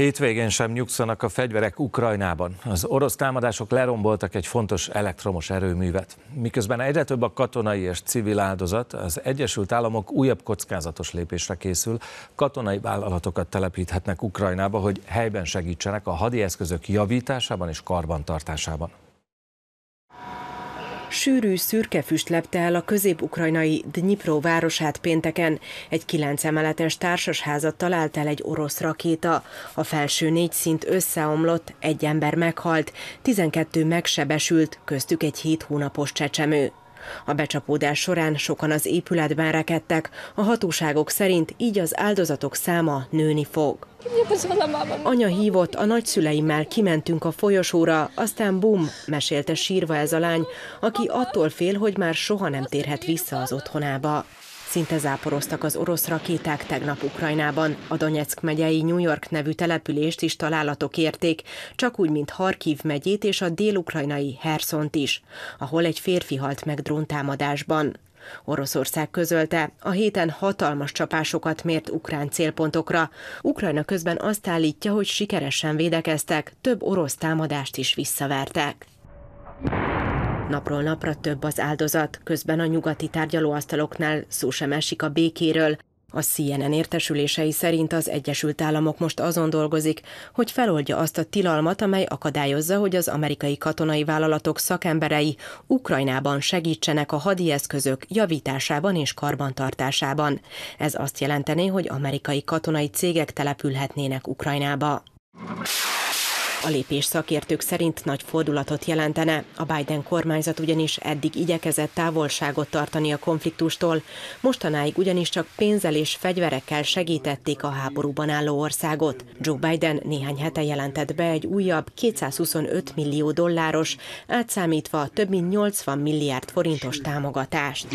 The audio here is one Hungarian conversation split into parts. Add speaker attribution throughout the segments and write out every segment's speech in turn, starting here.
Speaker 1: Hétvégén sem nyugszanak a fegyverek Ukrajnában. Az orosz támadások leromboltak egy fontos elektromos erőművet. Miközben egyre több a katonai és civil áldozat, az Egyesült Államok újabb kockázatos lépésre készül. Katonai vállalatokat telepíthetnek Ukrajnába, hogy helyben segítsenek a hadieszközök javításában és karbantartásában. Sűrű szürke füst lepte el a közép-ukrajnai Dnipro városát pénteken. Egy kilenc emeletes társasházat talált el egy orosz rakéta. A felső négy szint összeomlott, egy ember meghalt, 12 megsebesült, köztük egy hét hónapos csecsemő. A becsapódás során sokan az épületben rekedtek, a hatóságok szerint így az áldozatok száma nőni fog. Anya hívott, a nagyszüleimmel kimentünk a folyosóra, aztán bum, mesélte sírva ez a lány, aki attól fél, hogy már soha nem térhet vissza az otthonába. Szinte záporoztak az orosz rakéták tegnap Ukrajnában. A Donetsk megyei New York nevű települést is találatok érték, csak úgy, mint Harkiv megyét és a dél-ukrajnai Herszont is, ahol egy férfi halt meg dróntámadásban. Oroszország közölte, a héten hatalmas csapásokat mért ukrán célpontokra. Ukrajna közben azt állítja, hogy sikeresen védekeztek, több orosz támadást is visszavertek. Napról napra több az áldozat, közben a nyugati tárgyalóasztaloknál szó sem esik a békéről. A CNN értesülései szerint az Egyesült Államok most azon dolgozik, hogy feloldja azt a tilalmat, amely akadályozza, hogy az amerikai katonai vállalatok szakemberei Ukrajnában segítsenek a hadi eszközök javításában és karbantartásában. Ez azt jelentené, hogy amerikai katonai cégek települhetnének Ukrajnába. A lépés szakértők szerint nagy fordulatot jelentene. A Biden kormányzat ugyanis eddig igyekezett távolságot tartani a konfliktustól, mostanáig ugyanis csak pénzzel és fegyverekkel segítették a háborúban álló országot. Joe Biden néhány hete jelentett be egy újabb 225 millió dolláros, átszámítva több mint 80 milliárd forintos támogatást.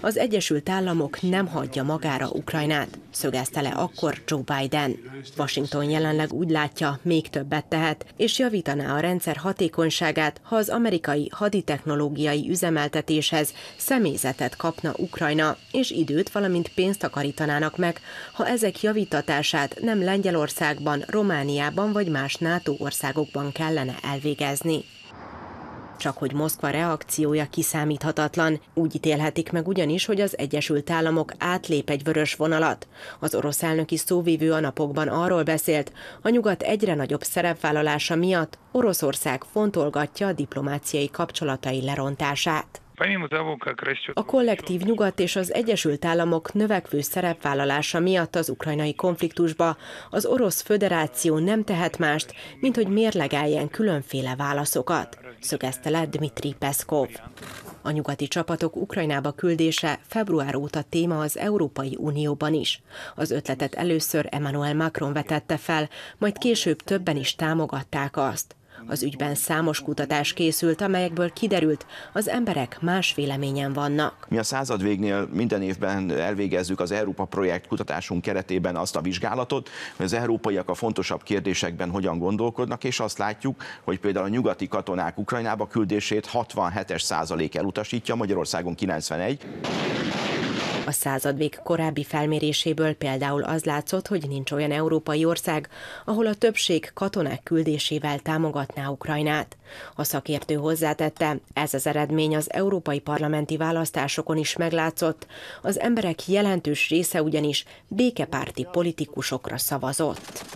Speaker 1: Az Egyesült Államok nem hagyja magára Ukrajnát, szögezte le akkor Joe Biden. Washington jelenleg úgy látja, látja, még többet tehet, és javítaná a rendszer hatékonyságát, ha az amerikai haditechnológiai üzemeltetéshez személyzetet kapna Ukrajna, és időt, valamint pénzt takarítanának meg, ha ezek javítatását nem Lengyelországban, Romániában vagy más NATO országokban kellene elvégezni. Csak hogy Moszkva reakciója kiszámíthatatlan. Úgy ítélhetik meg ugyanis, hogy az Egyesült Államok átlép egy vörös vonalat. Az orosz elnöki szóvívő a napokban arról beszélt, a nyugat egyre nagyobb szerepvállalása miatt Oroszország fontolgatja a diplomáciai kapcsolatai lerontását. A kollektív nyugat és az Egyesült Államok növekvő szerepvállalása miatt az ukrajnai konfliktusba az Orosz Föderáció nem tehet mást, mint hogy mérlegeljen különféle válaszokat szögezte le Dmitri Peszkov. A nyugati csapatok Ukrajnába küldése február óta téma az Európai Unióban is. Az ötletet először Emmanuel Macron vetette fel, majd később többen is támogatták azt. Az ügyben számos kutatás készült, amelyekből kiderült, az emberek más véleményen vannak. Mi a század végnél minden évben elvégezzük az Európa projekt kutatásunk keretében azt a vizsgálatot, hogy az európaiak a fontosabb kérdésekben hogyan gondolkodnak, és azt látjuk, hogy például a nyugati katonák Ukrajnába küldését 67-es százalék elutasítja, Magyarországon 91. A századvég korábbi felméréséből például az látszott, hogy nincs olyan európai ország, ahol a többség katonák küldésével támogatná Ukrajnát. A szakértő hozzátette, ez az eredmény az európai parlamenti választásokon is meglátszott, az emberek jelentős része ugyanis békepárti politikusokra szavazott.